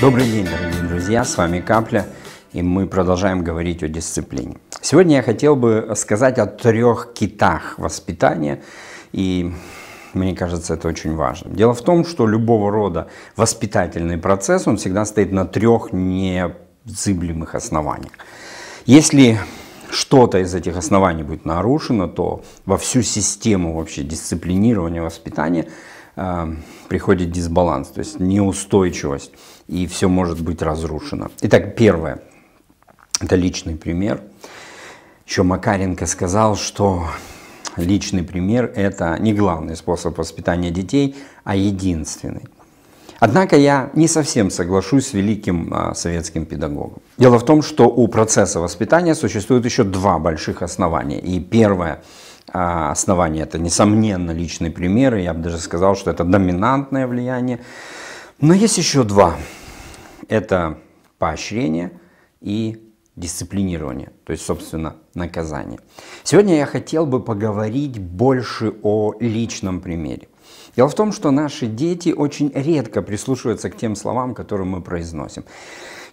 Добрый день, дорогие друзья, с вами Капля, и мы продолжаем говорить о дисциплине. Сегодня я хотел бы сказать о трех китах воспитания, и мне кажется, это очень важно. Дело в том, что любого рода воспитательный процесс, он всегда стоит на трех незыблемых основаниях. Если что-то из этих оснований будет нарушено, то во всю систему вообще дисциплинирования, воспитания – а, приходит дисбаланс, то есть неустойчивость, и все может быть разрушено. Итак, первое, это личный пример. Еще Макаренко сказал, что личный пример – это не главный способ воспитания детей, а единственный. Однако я не совсем соглашусь с великим а, советским педагогом. Дело в том, что у процесса воспитания существует еще два больших основания. И первое – а, оснований. Это, несомненно, личные примеры. Я бы даже сказал, что это доминантное влияние. Но есть еще два. Это поощрение и дисциплинирование, то есть, собственно, наказание. Сегодня я хотел бы поговорить больше о личном примере. Дело в том, что наши дети очень редко прислушиваются к тем словам, которые мы произносим.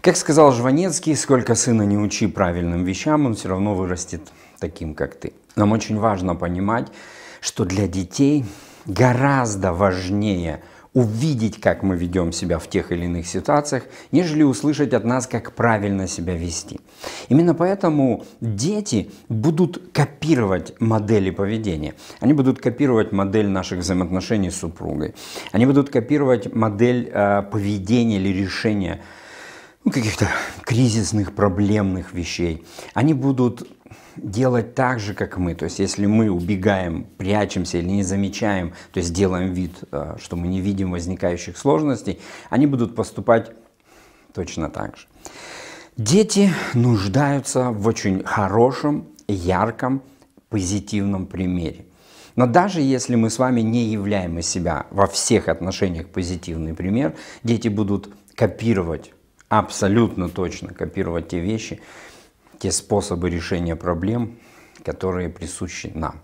Как сказал Жванецкий, сколько сына не учи правильным вещам, он все равно вырастет таким, как ты. Нам очень важно понимать, что для детей гораздо важнее увидеть, как мы ведем себя в тех или иных ситуациях, нежели услышать от нас, как правильно себя вести. Именно поэтому дети будут копировать модели поведения. Они будут копировать модель наших взаимоотношений с супругой. Они будут копировать модель э, поведения или решения ну, каких-то кризисных, проблемных вещей. Они будут делать так же, как мы. То есть, если мы убегаем, прячемся или не замечаем, то есть делаем вид, э, что мы не видим возникающих сложностей, они будут поступать точно так же. Дети нуждаются в очень хорошем, ярком, позитивном примере. Но даже если мы с вами не являем из себя во всех отношениях позитивный пример, дети будут копировать абсолютно точно копировать те вещи, те способы решения проблем, которые присущи нам.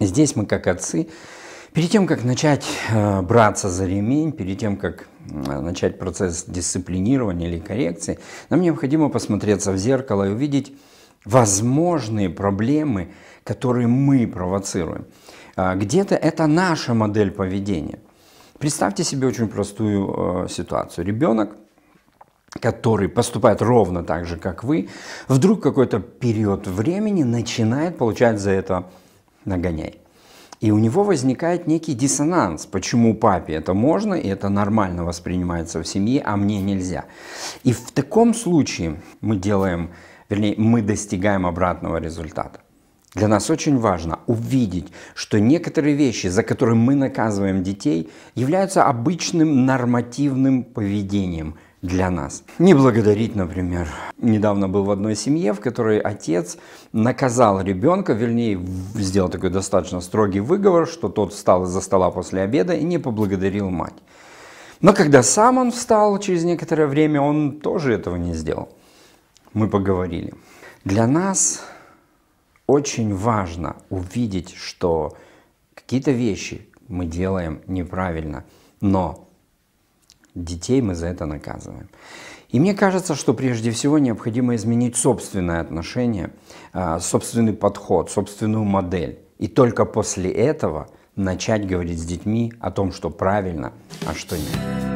Здесь мы, как отцы, перед тем, как начать э, браться за ремень, перед тем, как э, начать процесс дисциплинирования или коррекции, нам необходимо посмотреться в зеркало и увидеть возможные проблемы, которые мы провоцируем. Э, где-то это наша модель поведения. Представьте себе очень простую ситуацию. Ребенок – который поступает ровно так же, как вы, вдруг какой-то период времени начинает получать за это нагоняй. И у него возникает некий диссонанс, почему папе это можно, и это нормально воспринимается в семье, а мне нельзя. И в таком случае мы делаем, вернее, мы достигаем обратного результата. Для нас очень важно увидеть, что некоторые вещи, за которые мы наказываем детей, являются обычным нормативным поведением, для нас. Не благодарить, например. Недавно был в одной семье, в которой отец наказал ребенка, вернее, сделал такой достаточно строгий выговор, что тот встал из-за стола после обеда и не поблагодарил мать. Но когда сам он встал через некоторое время, он тоже этого не сделал. Мы поговорили. Для нас очень важно увидеть, что какие-то вещи мы делаем неправильно, но Детей мы за это наказываем. И мне кажется, что прежде всего необходимо изменить собственное отношение, а, собственный подход, собственную модель. И только после этого начать говорить с детьми о том, что правильно, а что нет.